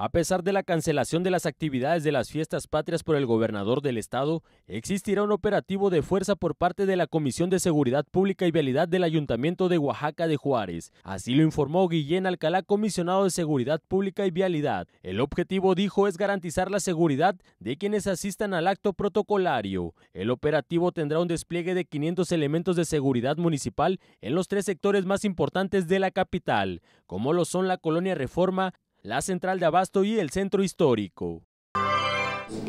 A pesar de la cancelación de las actividades de las fiestas patrias por el gobernador del estado, existirá un operativo de fuerza por parte de la Comisión de Seguridad Pública y Vialidad del Ayuntamiento de Oaxaca de Juárez. Así lo informó Guillén Alcalá, comisionado de Seguridad Pública y Vialidad. El objetivo, dijo, es garantizar la seguridad de quienes asistan al acto protocolario. El operativo tendrá un despliegue de 500 elementos de seguridad municipal en los tres sectores más importantes de la capital, como lo son la Colonia Reforma, la central de abasto y el centro histórico.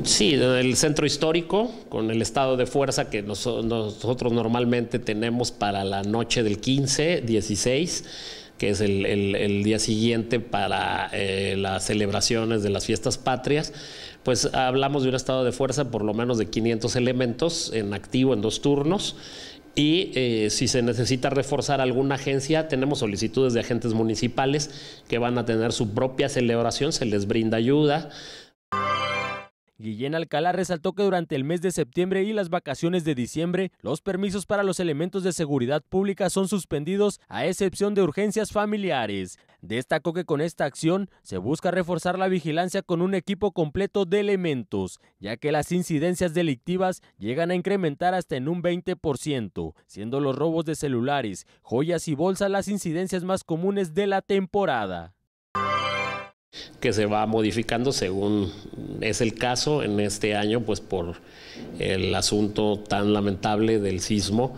Sí, el centro histórico, con el estado de fuerza que nosotros normalmente tenemos para la noche del 15, 16, que es el, día siguiente para eh, las celebraciones de las fiestas patrias, pues hablamos de un estado de fuerza por lo menos de 500 elementos en activo en dos turnos y eh, si se necesita reforzar alguna agencia, tenemos solicitudes de agentes municipales que van a tener su propia celebración, se les brinda ayuda. Guillén Alcalá resaltó que durante el mes de septiembre y las vacaciones de diciembre, los permisos para los elementos de seguridad pública son suspendidos a excepción de urgencias familiares. Destacó que con esta acción se busca reforzar la vigilancia con un equipo completo de elementos, ya que las incidencias delictivas llegan a incrementar hasta en un 20%, siendo los robos de celulares, joyas y bolsas las incidencias más comunes de la temporada que se va modificando según es el caso en este año, pues por el asunto tan lamentable del sismo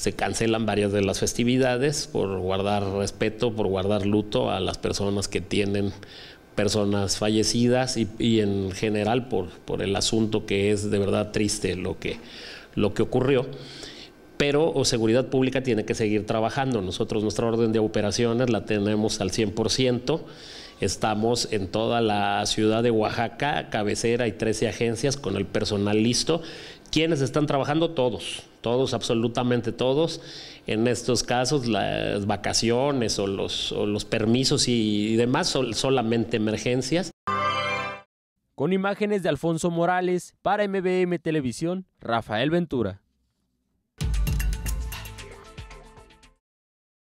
se cancelan varias de las festividades por guardar respeto, por guardar luto a las personas que tienen personas fallecidas y, en general por, el asunto que es de verdad triste lo que, lo que ocurrió pero oh, seguridad pública tiene que seguir trabajando. Nosotros nuestra orden de operaciones la tenemos al 100%. Estamos en toda la ciudad de Oaxaca, cabecera y 13 agencias con el personal listo. ¿Quiénes están trabajando? Todos, todos, absolutamente todos. En estos casos, las vacaciones o los, permisos y, demás, son solamente emergencias. Con imágenes de Alfonso Morales, para MBM Televisión, Rafael Ventura.